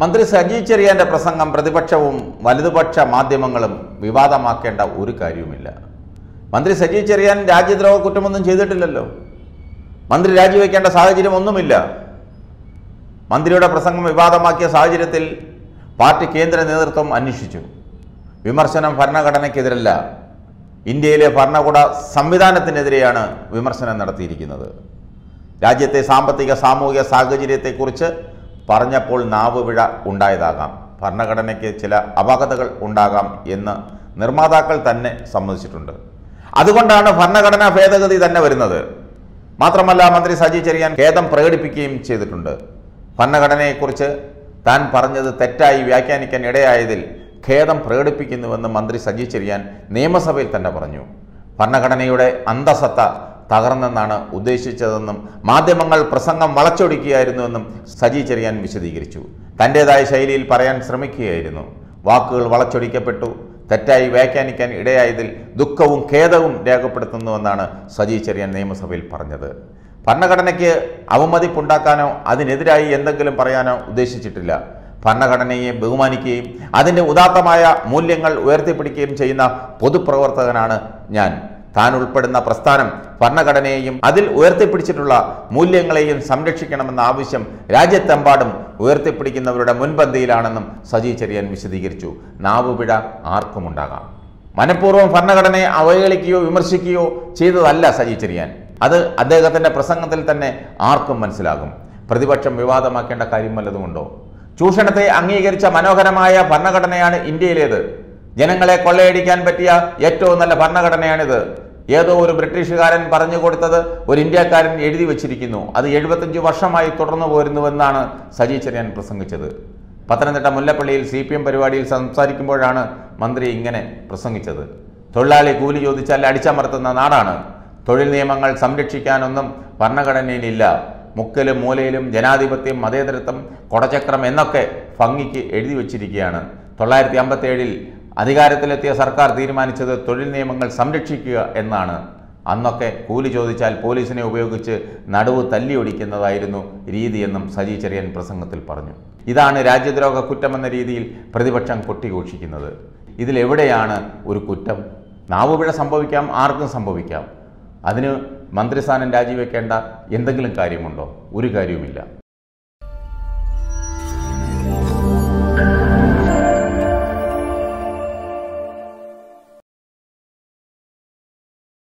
മന്ത്രി സജി ചെറിയാന്റെ പ്രസംഗം പ്രതിപക്ഷവും വലതുപക്ഷ മാധ്യമങ്ങളും വിവാദമാക്കേണ്ട ഒരു കാര്യവുമില്ല മന്ത്രി സജി ചെറിയാൻ രാജ്യദ്രോഹ കുറ്റമൊന്നും ചെയ്തിട്ടില്ലല്ലോ മന്ത്രി രാജിവെക്കേണ്ട സാഹചര്യം ഒന്നുമില്ല മന്ത്രിയുടെ പ്രസംഗം വിവാദമാക്കിയ സാഹചര്യത്തിൽ പാർട്ടി കേന്ദ്ര നേതൃത്വം അന്വേഷിച്ചു വിമർശനം ഭരണഘടനയ്ക്കെതിരല്ല ഇന്ത്യയിലെ ഭരണകൂട സംവിധാനത്തിനെതിരെയാണ് വിമർശനം നടത്തിയിരിക്കുന്നത് രാജ്യത്തെ സാമ്പത്തിക സാമൂഹിക സാഹചര്യത്തെക്കുറിച്ച് പറഞ്ഞപ്പോൾ നാവ് പിഴ ഉണ്ടായതാകാം ഭരണഘടനയ്ക്ക് ചില അപാകതകൾ ഉണ്ടാകാം എന്ന് നിർമ്മാതാക്കൾ തന്നെ സമ്മതിച്ചിട്ടുണ്ട് അതുകൊണ്ടാണ് ഭരണഘടനാ ഭേദഗതി തന്നെ വരുന്നത് മാത്രമല്ല മന്ത്രി സജി ചെറിയാൻ ഖേദം പ്രകടിപ്പിക്കുകയും ചെയ്തിട്ടുണ്ട് ഭരണഘടനയെക്കുറിച്ച് താൻ പറഞ്ഞത് തെറ്റായി വ്യാഖ്യാനിക്കാൻ ഇടയായതിൽ ഖേദം പ്രകടിപ്പിക്കുന്നുവെന്ന് മന്ത്രി സജി ചെറിയാൻ നിയമസഭയിൽ തന്നെ പറഞ്ഞു ഭരണഘടനയുടെ അന്തസത്ത തകർന്നെന്നാണ് ഉദ്ദേശിച്ചതെന്നും മാധ്യമങ്ങൾ പ്രസംഗം വളച്ചൊടിക്കുകയായിരുന്നുവെന്നും സജി ചെറിയാൻ വിശദീകരിച്ചു തൻ്റേതായ ശൈലിയിൽ പറയാൻ ശ്രമിക്കുകയായിരുന്നു വാക്കുകൾ വളച്ചൊടിക്കപ്പെട്ടു തെറ്റായി വ്യാഖ്യാനിക്കാൻ ഇടയായതിൽ ദുഃഖവും ഖേദവും രേഖപ്പെടുത്തുന്നുവെന്നാണ് സജി ചെറിയാൻ നിയമസഭയിൽ പറഞ്ഞത് ഭരണഘടനയ്ക്ക് അവമതിപ്പുണ്ടാക്കാനോ അതിനെതിരായി എന്തെങ്കിലും പറയാനോ ഉദ്ദേശിച്ചിട്ടില്ല ഭരണഘടനയെ ബഹുമാനിക്കുകയും അതിൻ്റെ ഉദാത്തമായ മൂല്യങ്ങൾ ഉയർത്തിപ്പിടിക്കുകയും ചെയ്യുന്ന പൊതുപ്രവർത്തകനാണ് ഞാൻ താൻ ഉൾപ്പെടുന്ന പ്രസ്ഥാനം ഭരണഘടനയെയും അതിൽ ഉയർത്തിപ്പിടിച്ചിട്ടുള്ള മൂല്യങ്ങളെയും സംരക്ഷിക്കണമെന്ന ആവശ്യം രാജ്യത്തെമ്പാടും ഉയർത്തിപ്പിടിക്കുന്നവരുടെ മുൻപന്തിയിലാണെന്നും സജി ചെറിയൻ വിശദീകരിച്ചു നാവുപിഴ ആർക്കുമുണ്ടാകാം മനഃപൂർവ്വം ഭരണഘടനയെ അവഹേളിക്കുകയോ വിമർശിക്കുകയോ ചെയ്തതല്ല സജി ചെറിയാൻ അത് അദ്ദേഹത്തിൻ്റെ പ്രസംഗത്തിൽ തന്നെ ആർക്കും മനസ്സിലാകും പ്രതിപക്ഷം വിവാദമാക്കേണ്ട കാര്യം വല്ലതുമുണ്ടോ ചൂഷണത്തെ അംഗീകരിച്ച മനോഹരമായ ഭരണഘടനയാണ് ഇന്ത്യയിലേത് ജനങ്ങളെ കൊള്ളയടിക്കാൻ പറ്റിയ ഏറ്റവും നല്ല ഭരണഘടനയാണിത് ഏതോ ഒരു ബ്രിട്ടീഷുകാരൻ പറഞ്ഞു കൊടുത്തത് ഒരു ഇന്ത്യക്കാരൻ എഴുതി വച്ചിരിക്കുന്നു അത് എഴുപത്തഞ്ച് വർഷമായി തുടർന്നു പോരുന്നുവെന്നാണ് സജി ചെറിയാൻ പ്രസംഗിച്ചത് പത്തനംതിട്ട മുല്ലപ്പള്ളിയിൽ സി പി എം പരിപാടിയിൽ സംസാരിക്കുമ്പോഴാണ് മന്ത്രി ഇങ്ങനെ പ്രസംഗിച്ചത് തൊഴിലാളി കൂലി ചോദിച്ചാൽ അടിച്ചമർത്തുന്ന നാടാണ് തൊഴിൽ നിയമങ്ങൾ സംരക്ഷിക്കാനൊന്നും ഭരണഘടനയിലില്ല മുക്കലും മൂലയിലും ജനാധിപത്യം മതേതരത്വം കൊടചക്രം എന്നൊക്കെ ഭംഗിക്ക് എഴുതി വച്ചിരിക്കുകയാണ് തൊള്ളായിരത്തി അമ്പത്തേഴിൽ അധികാരത്തിലെത്തിയ സർക്കാർ തീരുമാനിച്ചത് തൊഴിൽ നിയമങ്ങൾ സംരക്ഷിക്കുക എന്നാണ് അന്നൊക്കെ കൂലി ചോദിച്ചാൽ പോലീസിനെ ഉപയോഗിച്ച് നടുവ് ഒടിക്കുന്നതായിരുന്നു രീതിയെന്നും സജി ചെറിയൻ പ്രസംഗത്തിൽ പറഞ്ഞു ഇതാണ് രാജ്യദ്രോഹ കുറ്റമെന്ന രീതിയിൽ പ്രതിപക്ഷം കൊട്ടിഘോഷിക്കുന്നത് ഇതിലെവിടെയാണ് ഒരു കുറ്റം നാവുപിഴ സംഭവിക്കാം ആർക്കും സംഭവിക്കാം അതിന് മന്ത്രിസ്ഥാനം രാജിവെക്കേണ്ട എന്തെങ്കിലും കാര്യമുണ്ടോ ഒരു കാര്യവുമില്ല